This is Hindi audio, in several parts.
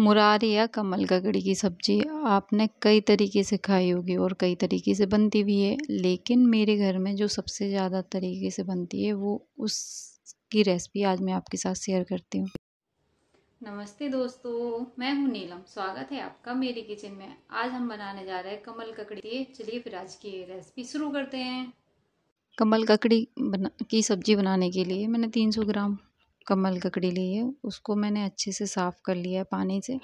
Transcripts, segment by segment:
मुरारी या कमल गगड़ी की सब्ज़ी आपने कई तरीके से खाई होगी और कई तरीके से बनती भी है लेकिन मेरे घर में जो सबसे ज़्यादा तरीके से बनती है वो उसकी रेसिपी आज मैं आपके साथ शेयर करती हूँ नमस्ते दोस्तों मैं हूँ नीलम स्वागत है आपका मेरी किचन में आज हम बनाने जा रहे हैं कमल ककड़ी चलिए फिर आज की रेसिपी शुरू करते हैं कमल ककड़ी बना की सब्ज़ी बनाने के लिए मैंने 300 ग्राम कमल ककड़ी ली है उसको मैंने अच्छे से साफ़ कर लिया है पानी से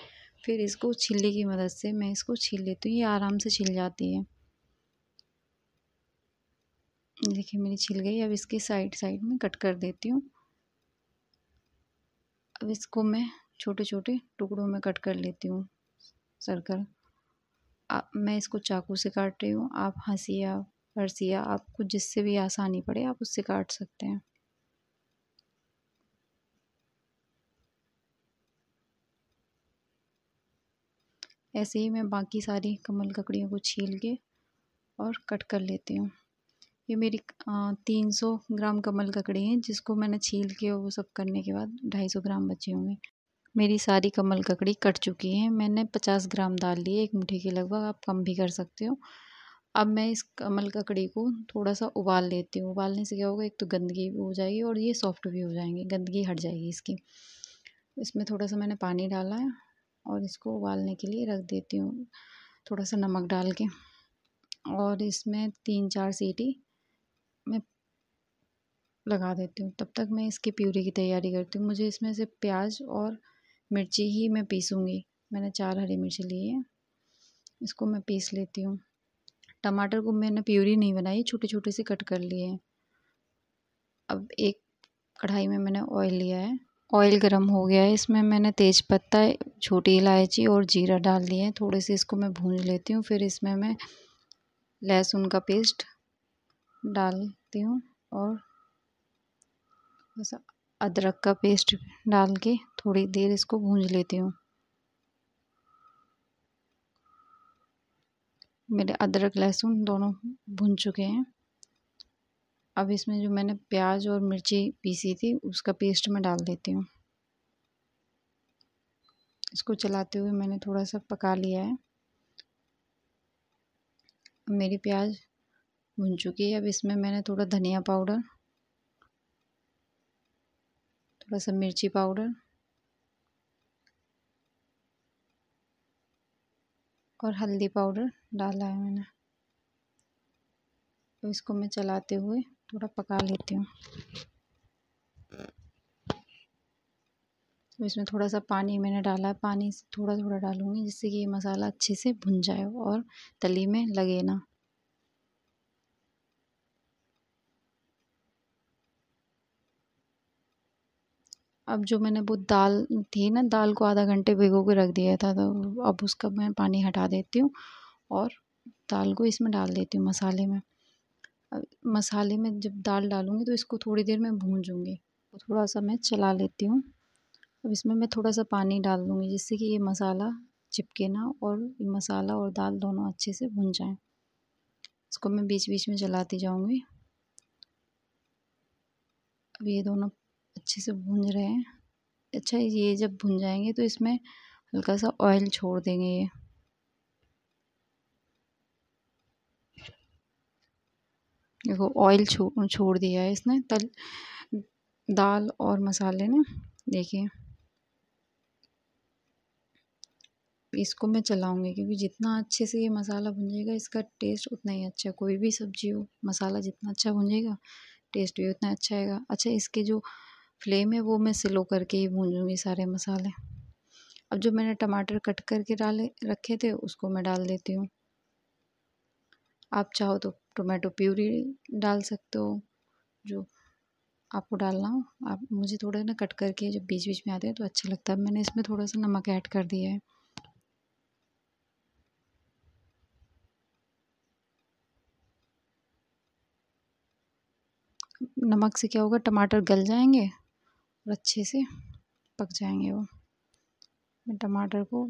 फिर इसको छिल्ली की मदद से मैं इसको छील लेती हूँ ये आराम से छिल जाती है देखिए मेरी छिल गई अब इसके साइड साइड में कट कर देती हूँ अब इसको मैं छोटे छोटे टुकड़ों में कट कर लेती हूँ सरकल मैं इसको चाकू से काट रही हूँ आप हंसिया फरसिया आपको जिससे भी आसानी पड़े आप उससे काट सकते हैं ऐसे ही मैं बाकी सारी कमल ककड़ियों को छील के और कट कर लेती हूँ ये मेरी तीन सौ ग्राम कमल ककड़ी हैं जिसको मैंने छील के वो सब करने के बाद ढाई सौ ग्राम बची होंगी मेरी सारी कमल ककड़ी कट चुकी है मैंने पचास ग्राम डाल लिए एक मुट्ठी के लगभग आप कम भी कर सकते हो अब मैं इस कमल ककड़ी को थोड़ा सा उबाल लेती हूँ उबालने से क्या होगा एक तो गंदगी भी हो जाएगी और ये सॉफ्ट भी हो जाएंगे गंदगी हट जाएगी इसकी इसमें थोड़ा सा मैंने पानी डाला है और इसको उबालने के लिए रख देती हूँ थोड़ा सा नमक डाल के और इसमें तीन चार सीटी मैं लगा देती हूँ तब तक मैं इसकी प्यूरी की तैयारी करती हूँ मुझे इसमें से प्याज और मिर्ची ही मैं पीसूँगी मैंने चार हरी मिर्ची ली है इसको मैं पीस लेती हूँ टमाटर को मैंने प्यूरी नहीं बनाई छोटे छोटे से कट कर लिए अब एक कढ़ाई में मैंने ऑयल लिया है ऑयल गरम हो गया है इसमें मैंने तेज़ पत्ता छोटी इलायची और जीरा डाल दिए हैं थोड़े से इसको मैं भून लेती हूँ फिर इसमें मैं लहसुन का पेस्ट डालती हूँ और अदरक का पेस्ट डाल के थोड़ी देर इसको भूंज लेती हूँ मेरे अदरक लहसुन दोनों भून चुके हैं अब इसमें जो मैंने प्याज और मिर्ची पीसी थी उसका पेस्ट मैं डाल देती हूँ इसको चलाते हुए मैंने थोड़ा सा पका लिया है मेरी प्याज भुन चुकी है अब इसमें मैंने थोड़ा धनिया पाउडर थोड़ा सा मिर्ची पाउडर और हल्दी पाउडर डाला है मैंने तो इसको मैं चलाते हुए थोड़ा पका लेती हूँ तो इसमें थोड़ा सा पानी मैंने डाला है पानी थोड़ा थोड़ा डालूँगी जिससे कि ये मसाला अच्छे से भुन जाए और तली में लगे ना अब जो मैंने वो दाल थी ना दाल को आधा घंटे भिगो के रख दिया था तो अब उसका मैं पानी हटा देती हूँ और दाल को इसमें डाल देती हूँ मसाले में मसाले में जब दाल डालूंगी तो इसको थोड़ी देर में तो थोड़ा सा मैं चला लेती हूँ अब इसमें मैं थोड़ा सा पानी डाल दूँगी जिससे कि ये मसाला चिपके ना और मसाला और दाल दोनों अच्छे से भुन जाएं इसको मैं बीच बीच में चलाती जाऊँगी अब ये दोनों अच्छे से भून रहे हैं अच्छा ये जब भुन जाएंगे तो इसमें हल्का सा ऑयल छोड़ देंगे ये देखो ऑयल छो छोड़ दिया है इसने तल दाल और मसाले ने देखिए इसको मैं चलाऊंगी क्योंकि जितना अच्छे से ये मसाला भुंजेगा इसका टेस्ट उतना ही अच्छा कोई भी सब्जी हो मसाला जितना अच्छा भुंजेगा टेस्ट भी उतना अच्छा आएगा अच्छा इसके जो फ्लेम है वो मैं स्लो करके ही भूनूँगी सारे मसाले अब जो मैंने टमाटर कट करके डाले रखे थे उसको मैं डाल देती हूँ आप चाहो तो टोमेटो प्यूरी डाल सकते हो जो आपको डालना हो आप मुझे थोड़ा ना कट करके जब बीच बीच में आते हैं तो अच्छा लगता है मैंने इसमें थोड़ा सा नमक ऐड कर दिया है नमक से क्या होगा टमाटर गल जाएंगे और अच्छे से पक जाएंगे वो मैं टमाटर को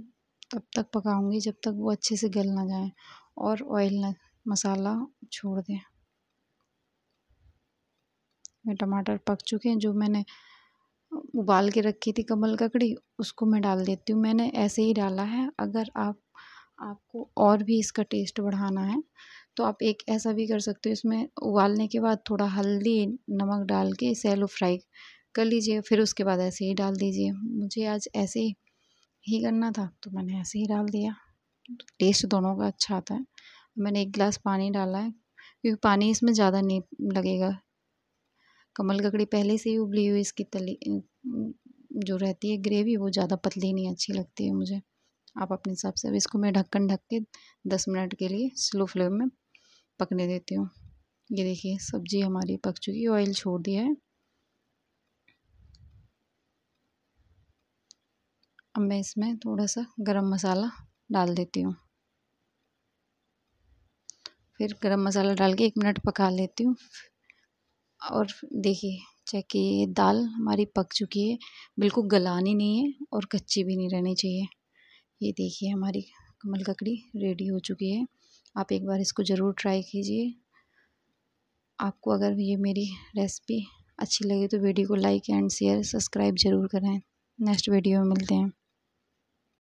तब तक पकाऊंगी जब तक वो अच्छे से गल ना जाए और ऑयल ना मसाला छोड़ दें मैं टमाटर पक चुके हैं जो मैंने उबाल के रखी थी कमल ककड़ी उसको मैं डाल देती हूँ मैंने ऐसे ही डाला है अगर आप आपको और भी इसका टेस्ट बढ़ाना है तो आप एक ऐसा भी कर सकते हो इसमें उबालने के बाद थोड़ा हल्दी नमक डाल के सैलो फ्राई कर लीजिए फिर उसके बाद ऐसे ही डाल दीजिए मुझे आज ऐसे ही करना था तो मैंने ऐसे ही डाल दिया टेस्ट दोनों का अच्छा आता है मैंने एक गिलास पानी डाला है क्योंकि पानी इसमें ज़्यादा नहीं लगेगा कमल ककड़ी पहले से ही उबली हुई इसकी तली जो रहती है ग्रेवी वो ज़्यादा पतली नहीं अच्छी लगती है मुझे आप अपने हिसाब से अब इसको मैं ढक्कन ढक के दस मिनट के लिए स्लो फ्लेम में पकने देती हूँ ये देखिए सब्जी हमारी पक चुकी है ऑयल छोड़ दिया है अब मैं इसमें थोड़ा सा गरम मसाला डाल देती हूँ फिर गरम मसाला डाल के एक मिनट पका लेती हूँ और देखिए चेक ये दाल हमारी पक चुकी है बिल्कुल गलानी नहीं है और कच्ची भी नहीं रहनी चाहिए ये देखिए हमारी कमल ककड़ी रेडी हो चुकी है आप एक बार इसको ज़रूर ट्राई कीजिए आपको अगर ये मेरी रेसिपी अच्छी लगी तो वीडियो को लाइक एंड शेयर सब्सक्राइब ज़रूर करें नेक्स्ट वीडियो में मिलते हैं